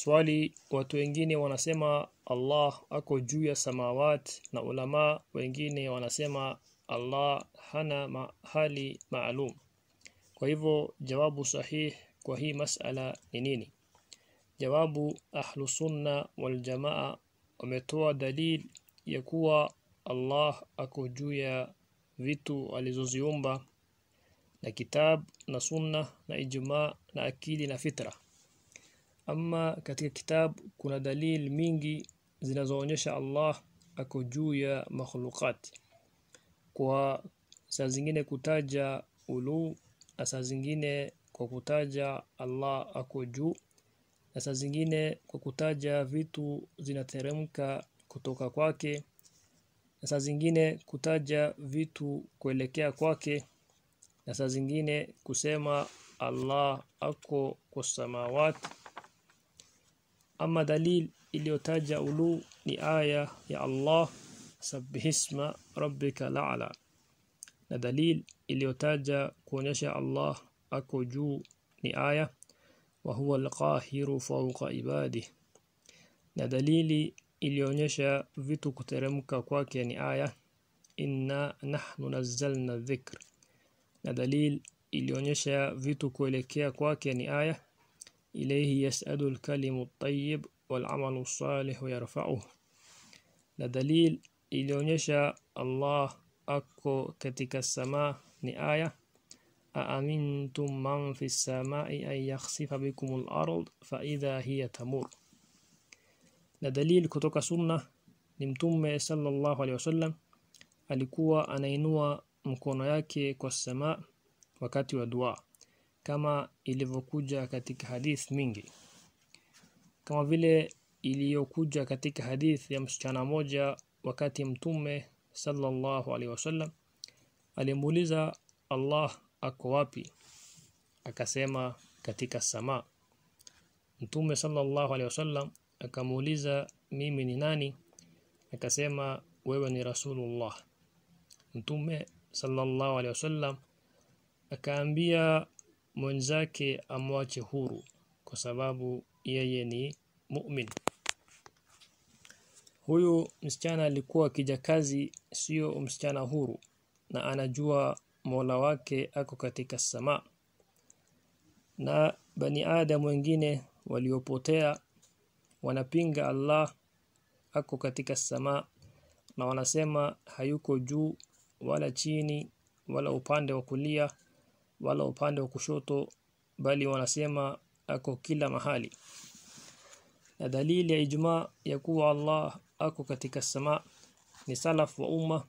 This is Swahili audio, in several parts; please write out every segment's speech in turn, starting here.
Swali, watu wengine wanasema Allah ako juu ya samawati na ulama wengine wanasema Allah hana mahali maalum. Kwa hivyo jawabu sahihi kwa hii masala ni nini? Jawabu, ahlu sunna wal jamaa wametoa dalil ya kuwa Allah ako juu ya vitu alizoziumba na kitab na sunna na ijma na akili na fitra. Ama katika kitabu kuna dalili mingi zinazoonyesha Allah ako juu ya makhluqat, kwa saa zingine kutaja ulu na saa zingine kwa kutaja Allah ako juu na saa zingine kwa kutaja vitu zinateremka kutoka kwake na saa zingine kutaja vitu kuelekea kwake na saa zingine kusema Allah ako kwa samawati ama dalil iliyotaja ulu ni aya ya Allah sabbihisma rabbika la'ala, na dalil iliyotaja kuonyesha Allah ako juu ni aya wa huwa alqahiru fawqa ibadi, na dalili iliyoonyesha vitu kuteremka kwake ni aya inna nahnu nazzalna dhikr, na dalil ilionyesha vitu kuelekea kwake ni aya إليه يسأل الكلم الطيب والعمل الصالح يرفعه لدليل إلونيشا الله أكو كتك السماء نآية أأمنتم من في السماء أن يخسف بكم الأرض فإذا هي تمر لدليل كتك سنة نمتم صلى الله عليه وسلم alikuwa anainua mkono yake kwa samaa wakati kama ilivyokuja katika hadith mingi kama vile iliyokuja katika hadith ya msichana moja wakati mtume sallallahu alaihi wasallam alimuuliza Allah ako wapi akasema katika sama mtume sallallahu alaihi wasallam akamuuliza mimi ni nani akasema wewe ni rasulullah mtume sallallahu alaihi wasallam akaambia mwenzake amwache huru kwa sababu yeye ni mu'min. Huyu msichana alikuwa kijakazi, sio msichana huru, na anajua Mola wake ako katika sama. Na bani Adam wengine waliopotea wanapinga Allah ako katika sama na wanasema hayuko juu wala chini wala upande wa kulia wala upande wa kushoto bali wanasema ako kila mahali na dalili ya ijma ya kuwa Allah ako katika sama ni salaf wa umma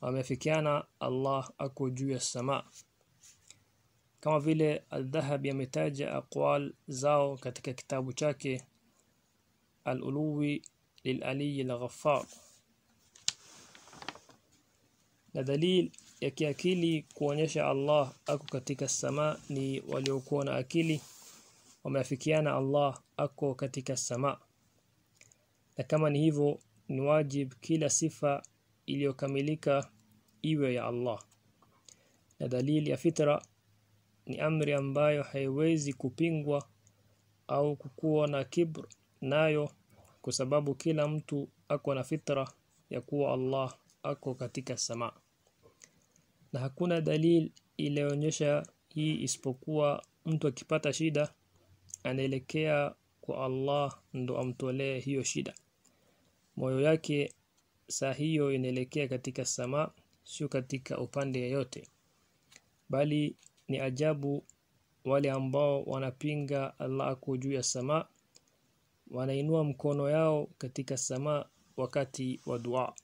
wamefikiana Allah ako juu ya sama kama vile al-Dhahabi ametaja aqwal zao katika kitabu chake al-Uluwi lil-Ali al-Ghaffar na dalili ya kiakili kuonyesha Allah ako katika sama ni waliokuwa na akili wameafikiana Allah ako katika sama na kama ni hivyo ni wajib kila sifa iliyokamilika iwe ya Allah na dalili ya fitra ni amri ambayo haiwezi kupingwa au kukuwa na kibr nayo kwa sababu kila mtu ako na fitra ya kuwa Allah ako katika samaa na hakuna dalili inayoonyesha hii isipokuwa mtu akipata shida anaelekea kwa Allah ndo amtolee hiyo shida moyo yake saa hiyo inaelekea katika sama sio katika upande yeyote bali ni ajabu wale ambao wanapinga Allah ako juu ya sama wanainua mkono yao katika sama wakati wa dua